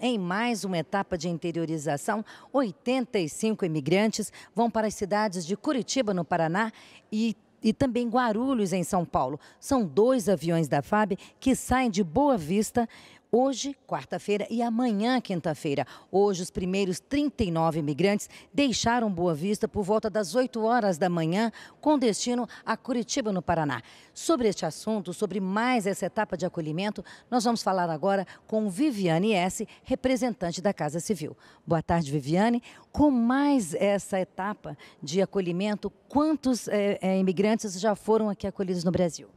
Em mais uma etapa de interiorização, 85 imigrantes vão para as cidades de Curitiba, no Paraná, e e também Guarulhos, em São Paulo. São dois aviões da FAB que saem de Boa Vista hoje, quarta-feira, e amanhã, quinta-feira. Hoje, os primeiros 39 imigrantes deixaram Boa Vista por volta das 8 horas da manhã, com destino a Curitiba, no Paraná. Sobre este assunto, sobre mais essa etapa de acolhimento, nós vamos falar agora com Viviane S., representante da Casa Civil. Boa tarde, Viviane. Com mais essa etapa de acolhimento, quantos é, é, imigrantes já foram aqui acolhidos no Brasil?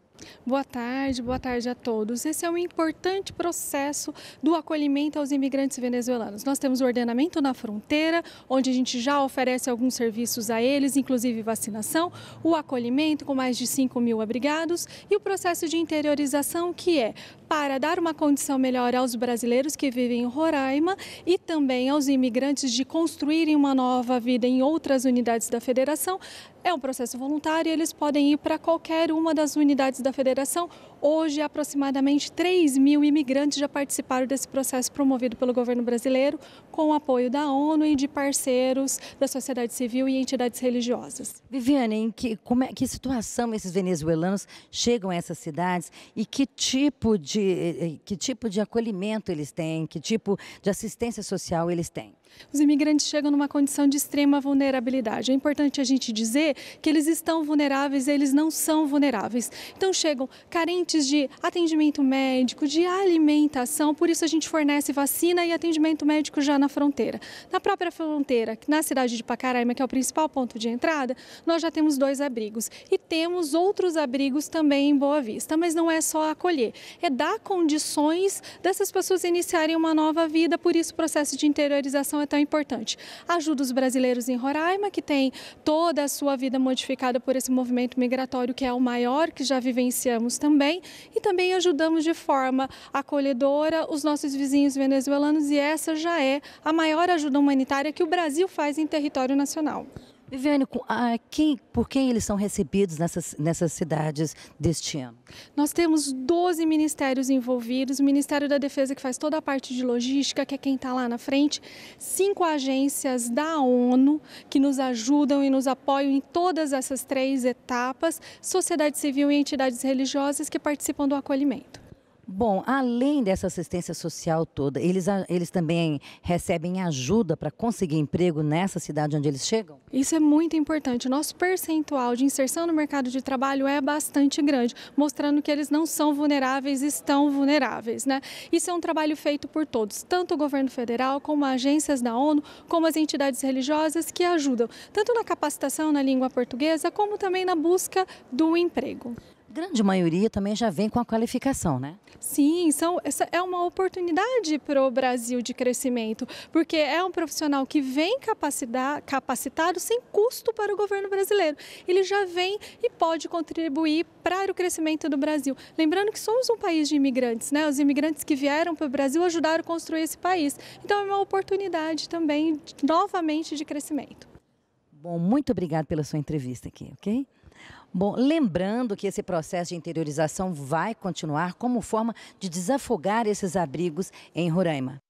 Boa tarde, boa tarde a todos. Esse é um importante processo do acolhimento aos imigrantes venezuelanos. Nós temos o ordenamento na fronteira, onde a gente já oferece alguns serviços a eles, inclusive vacinação, o acolhimento com mais de 5 mil abrigados e o processo de interiorização, que é para dar uma condição melhor aos brasileiros que vivem em Roraima e também aos imigrantes de construírem uma nova vida em outras unidades da federação, é um processo voluntário, e eles podem ir para qualquer uma das unidades da federação. Hoje, aproximadamente 3 mil imigrantes já participaram desse processo promovido pelo governo brasileiro, com o apoio da ONU e de parceiros da sociedade civil e entidades religiosas. Viviane, em que, como é, que situação esses venezuelanos chegam a essas cidades e que tipo, de, eh, eh, que tipo de acolhimento eles têm, que tipo de assistência social eles têm? Os imigrantes chegam numa condição de extrema vulnerabilidade. É importante a gente dizer que eles estão vulneráveis, eles não são vulneráveis. Então chegam carentes de atendimento médico, de alimentação, por isso a gente fornece vacina e atendimento médico já na fronteira. Na própria fronteira, na cidade de Pacaraima, que é o principal ponto de entrada, nós já temos dois abrigos e temos outros abrigos também em Boa Vista, mas não é só acolher, é dar condições dessas pessoas iniciarem uma nova vida, por isso o processo de interiorização é tão importante. Ajuda os brasileiros em Roraima, que tem toda a sua vida modificada por esse movimento migratório, que é o maior que já vivenciamos também, e também ajudamos de forma acolhedora os nossos vizinhos venezuelanos, e essa já é a maior ajuda humanitária que o Brasil faz em território nacional. Viviane, quem, por quem eles são recebidos nessas, nessas cidades deste ano? Nós temos 12 ministérios envolvidos, o Ministério da Defesa que faz toda a parte de logística, que é quem está lá na frente, cinco agências da ONU que nos ajudam e nos apoiam em todas essas três etapas, sociedade civil e entidades religiosas que participam do acolhimento. Bom, além dessa assistência social toda, eles, eles também recebem ajuda para conseguir emprego nessa cidade onde eles chegam? Isso é muito importante. Nosso percentual de inserção no mercado de trabalho é bastante grande, mostrando que eles não são vulneráveis, estão vulneráveis. Né? Isso é um trabalho feito por todos, tanto o governo federal, como agências da ONU, como as entidades religiosas que ajudam, tanto na capacitação na língua portuguesa, como também na busca do emprego grande maioria também já vem com a qualificação, né? Sim, são, essa é uma oportunidade para o Brasil de crescimento, porque é um profissional que vem capacitado sem custo para o governo brasileiro. Ele já vem e pode contribuir para o crescimento do Brasil. Lembrando que somos um país de imigrantes, né? Os imigrantes que vieram para o Brasil ajudaram a construir esse país. Então é uma oportunidade também, novamente, de crescimento. Bom, muito obrigado pela sua entrevista aqui, ok? Bom, lembrando que esse processo de interiorização vai continuar como forma de desafogar esses abrigos em Roraima.